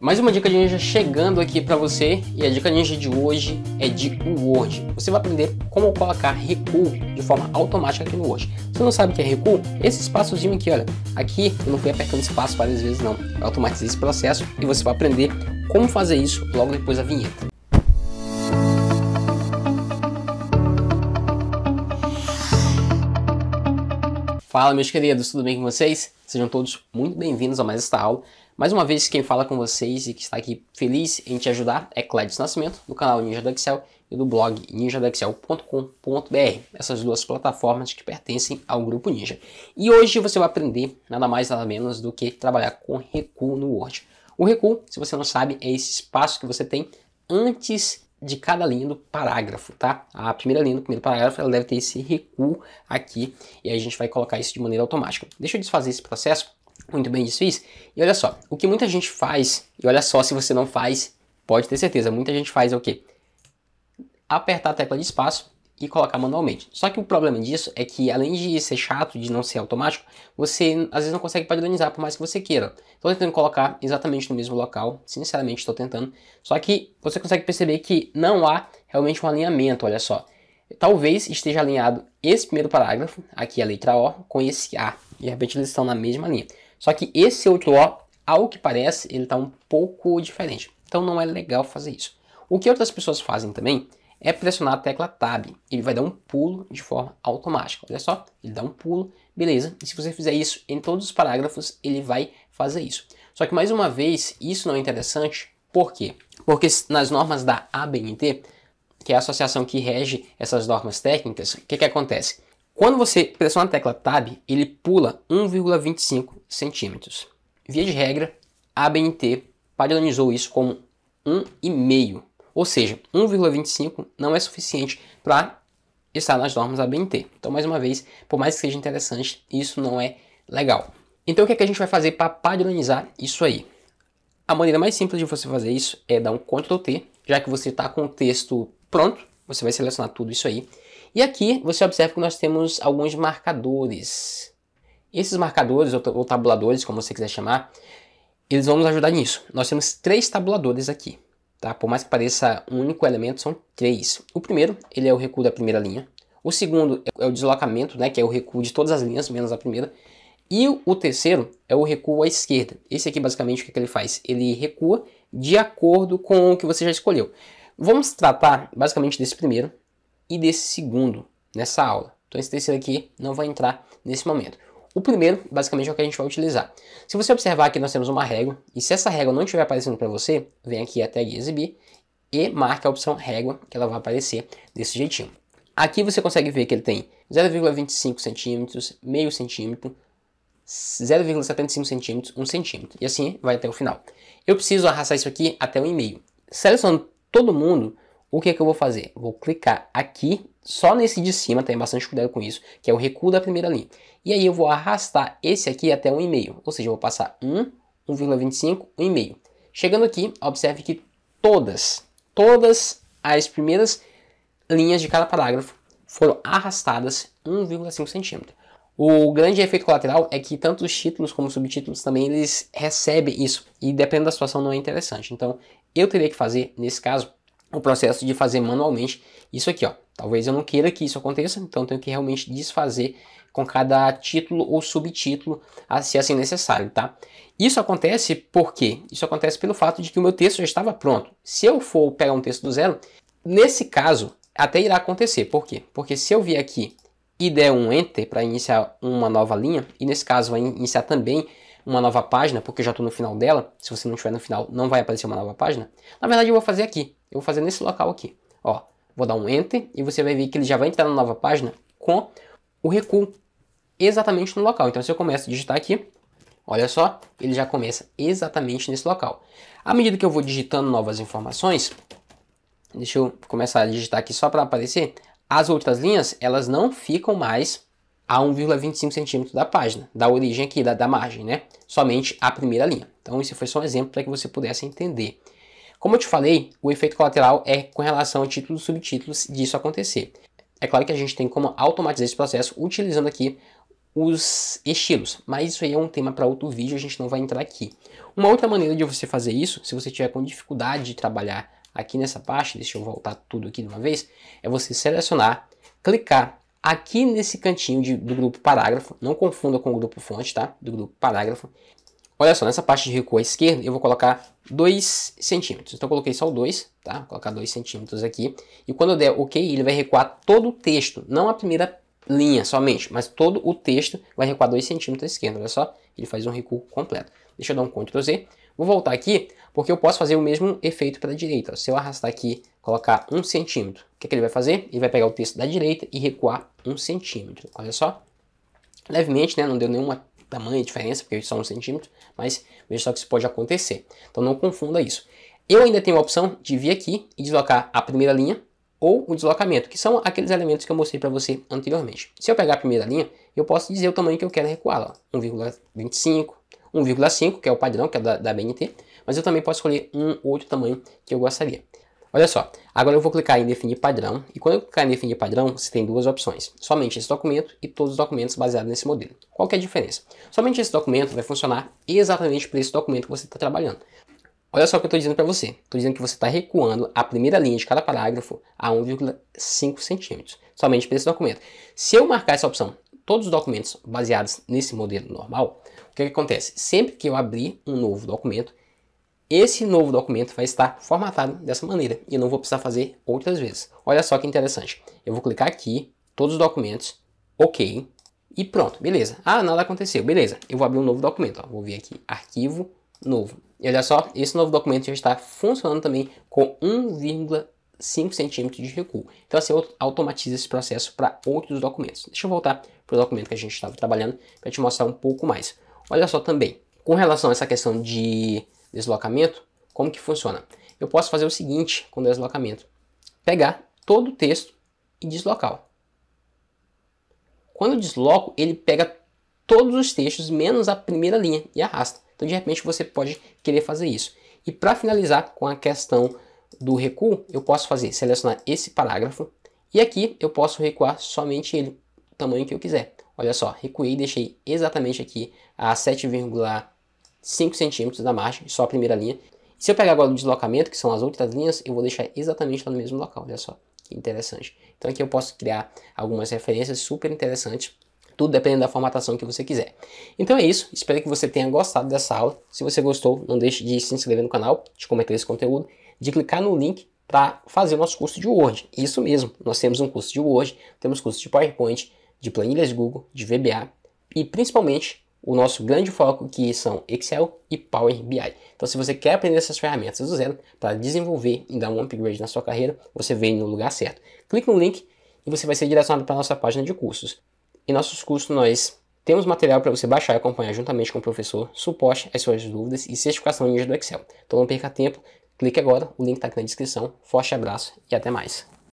Mais uma dica ninja chegando aqui para você e a dica ninja de hoje é de Word. Você vai aprender como colocar recuo de forma automática aqui no Word. Se não sabe o que é recuo, esse espaçozinho aqui, olha, aqui eu não fui apertando espaço várias vezes não, eu automatizei esse processo e você vai aprender como fazer isso logo depois da vinheta. Fala, meus queridos, tudo bem com vocês? Sejam todos muito bem-vindos a mais esta aula. Mais uma vez, quem fala com vocês e que está aqui feliz em te ajudar é Clédio Nascimento, do canal Ninja do Excel e do blog ninjadexcel.com.br, essas duas plataformas que pertencem ao Grupo Ninja. E hoje você vai aprender nada mais nada menos do que trabalhar com recuo no Word. O recuo, se você não sabe, é esse espaço que você tem antes de cada linha do parágrafo, tá? A primeira linha do primeiro parágrafo, ela deve ter esse recuo aqui, e a gente vai colocar isso de maneira automática. Deixa eu desfazer esse processo, muito bem desfiz, e olha só, o que muita gente faz, e olha só se você não faz, pode ter certeza, muita gente faz é o quê? Apertar a tecla de espaço e colocar manualmente. Só que o problema disso é que, além de ser chato, de não ser automático, você às vezes não consegue padronizar por mais que você queira. Estou tentando colocar exatamente no mesmo local, sinceramente estou tentando. Só que você consegue perceber que não há realmente um alinhamento, olha só. Talvez esteja alinhado esse primeiro parágrafo, aqui a letra O, com esse A. E, de repente eles estão na mesma linha. Só que esse outro O, ao que parece, ele está um pouco diferente. Então não é legal fazer isso. O que outras pessoas fazem também é pressionar a tecla Tab. Ele vai dar um pulo de forma automática. Olha só, ele dá um pulo, beleza. E se você fizer isso em todos os parágrafos, ele vai fazer isso. Só que mais uma vez, isso não é interessante, por quê? Porque nas normas da ABNT, que é a associação que rege essas normas técnicas, o que, que acontece? Quando você pressiona a tecla Tab, ele pula 1,25 centímetros. Via de regra, a ABNT padronizou isso como 1,5 ou seja, 1,25 não é suficiente para estar nas normas ABNT. Então, mais uma vez, por mais que seja interessante, isso não é legal. Então, o que, é que a gente vai fazer para padronizar isso aí? A maneira mais simples de você fazer isso é dar um Ctrl T, já que você está com o texto pronto, você vai selecionar tudo isso aí. E aqui você observa que nós temos alguns marcadores. Esses marcadores, ou tabuladores, como você quiser chamar, eles vão nos ajudar nisso. Nós temos três tabuladores aqui. Tá? Por mais que pareça um único elemento, são três. O primeiro, ele é o recuo da primeira linha. O segundo é o deslocamento, né, que é o recuo de todas as linhas, menos a primeira. E o terceiro é o recuo à esquerda. Esse aqui, basicamente, o que, é que ele faz? Ele recua de acordo com o que você já escolheu. Vamos tratar, basicamente, desse primeiro e desse segundo nessa aula. Então, esse terceiro aqui não vai entrar nesse momento. O primeiro, basicamente, é o que a gente vai utilizar. Se você observar aqui, nós temos uma régua, e se essa régua não estiver aparecendo para você, vem aqui até exibir e marca a opção régua, que ela vai aparecer desse jeitinho. Aqui você consegue ver que ele tem 0,25 centímetros, meio centímetro, 0,75 centímetros, 1 centímetro. E assim vai até o final. Eu preciso arrastar isso aqui até o e-mail. Selecionando todo mundo, o que é que eu vou fazer? Vou clicar aqui, só nesse de cima, tem bastante cuidado com isso, que é o recuo da primeira linha. E aí eu vou arrastar esse aqui até 1,5, ou seja, eu vou passar 1, 1,25, 1,5. Chegando aqui, observe que todas, todas as primeiras linhas de cada parágrafo foram arrastadas 1,5 centímetro. O grande efeito colateral é que tanto os títulos como os subtítulos também eles recebem isso e dependendo da situação não é interessante. Então eu teria que fazer nesse caso o processo de fazer manualmente isso aqui, ó. Talvez eu não queira que isso aconteça, então tenho que realmente desfazer com cada título ou subtítulo, se assim necessário, tá? Isso acontece porque isso acontece pelo fato de que o meu texto já estava pronto. Se eu for pegar um texto do zero, nesse caso até irá acontecer. Por quê? Porque se eu vier aqui e der um enter para iniciar uma nova linha, e nesse caso vai iniciar também uma nova página, porque eu já estou no final dela. Se você não estiver no final, não vai aparecer uma nova página. Na verdade, eu vou fazer aqui. Eu vou fazer nesse local aqui. Ó, vou dar um Enter e você vai ver que ele já vai entrar na nova página com o recuo exatamente no local. Então, se eu começo a digitar aqui, olha só, ele já começa exatamente nesse local. À medida que eu vou digitando novas informações, deixa eu começar a digitar aqui só para aparecer, as outras linhas, elas não ficam mais a 1,25 centímetros da página, da origem aqui, da, da margem, né? Somente a primeira linha. Então, isso foi só um exemplo para que você pudesse entender. Como eu te falei, o efeito colateral é com relação a títulos e subtítulos disso acontecer. É claro que a gente tem como automatizar esse processo utilizando aqui os estilos, mas isso aí é um tema para outro vídeo, a gente não vai entrar aqui. Uma outra maneira de você fazer isso, se você tiver com dificuldade de trabalhar aqui nessa parte, deixa eu voltar tudo aqui de uma vez, é você selecionar, clicar aqui nesse cantinho de, do grupo parágrafo, não confunda com o grupo fonte, tá? Do grupo parágrafo, Olha só, nessa parte de recuo à esquerda, eu vou colocar 2 centímetros. Então, eu coloquei só o 2, tá? Vou colocar 2 centímetros aqui. E quando eu der OK, ele vai recuar todo o texto, não a primeira linha somente, mas todo o texto vai recuar 2 centímetros à esquerda. Olha só, ele faz um recuo completo. Deixa eu dar um Ctrl Z. Vou voltar aqui, porque eu posso fazer o mesmo efeito para a direita. Se eu arrastar aqui, colocar 1 um centímetro, o que, é que ele vai fazer? Ele vai pegar o texto da direita e recuar 1 um centímetro. Olha só. Levemente, né? Não deu nenhuma tamanho, diferença, porque só um centímetro, mas veja só que isso pode acontecer. Então não confunda isso. Eu ainda tenho a opção de vir aqui e deslocar a primeira linha ou o deslocamento, que são aqueles elementos que eu mostrei para você anteriormente. Se eu pegar a primeira linha, eu posso dizer o tamanho que eu quero recuar, 1,25, 1,5, que é o padrão, que é da, da BNT, mas eu também posso escolher um outro tamanho que eu gostaria. Olha só, agora eu vou clicar em definir padrão e quando eu clicar em definir padrão, você tem duas opções. Somente esse documento e todos os documentos baseados nesse modelo. Qual é a diferença? Somente esse documento vai funcionar exatamente para esse documento que você está trabalhando. Olha só o que eu estou dizendo para você. Estou dizendo que você está recuando a primeira linha de cada parágrafo a 1,5 centímetros, somente para esse documento. Se eu marcar essa opção, todos os documentos baseados nesse modelo normal, o que, que acontece? Sempre que eu abrir um novo documento, esse novo documento vai estar formatado dessa maneira e eu não vou precisar fazer outras vezes. Olha só que interessante. Eu vou clicar aqui, todos os documentos, OK, e pronto, beleza. Ah, nada aconteceu, beleza. Eu vou abrir um novo documento, ó. vou vir aqui, arquivo, novo. E olha só, esse novo documento já está funcionando também com 1,5 centímetros de recuo. Então assim, automatiza esse processo para outros documentos. Deixa eu voltar para o documento que a gente estava trabalhando para te mostrar um pouco mais. Olha só também, com relação a essa questão de deslocamento, como que funciona? Eu posso fazer o seguinte com deslocamento. Pegar todo o texto e deslocar. Quando eu desloco, ele pega todos os textos, menos a primeira linha, e arrasta. Então, de repente, você pode querer fazer isso. E para finalizar com a questão do recuo, eu posso fazer selecionar esse parágrafo, e aqui eu posso recuar somente ele, o tamanho que eu quiser. Olha só, recuei e deixei exatamente aqui a 7,5 5 centímetros da margem, só a primeira linha. Se eu pegar agora o deslocamento, que são as outras linhas, eu vou deixar exatamente lá no mesmo local, olha só, que interessante. Então aqui eu posso criar algumas referências super interessantes, tudo dependendo da formatação que você quiser. Então é isso, espero que você tenha gostado dessa aula. Se você gostou, não deixe de se inscrever no canal, de comentar esse conteúdo, de clicar no link para fazer o nosso curso de Word. Isso mesmo, nós temos um curso de Word, temos curso de PowerPoint, de planilhas Google, de VBA e principalmente o nosso grande foco que são Excel e Power BI. Então se você quer aprender essas ferramentas do zero para desenvolver e dar um upgrade na sua carreira, você vem no lugar certo. Clique no link e você vai ser direcionado para a nossa página de cursos. Em nossos cursos nós temos material para você baixar e acompanhar juntamente com o professor, suporte às suas dúvidas e certificação em do Excel. Então não perca tempo, clique agora, o link está aqui na descrição. Forte abraço e até mais.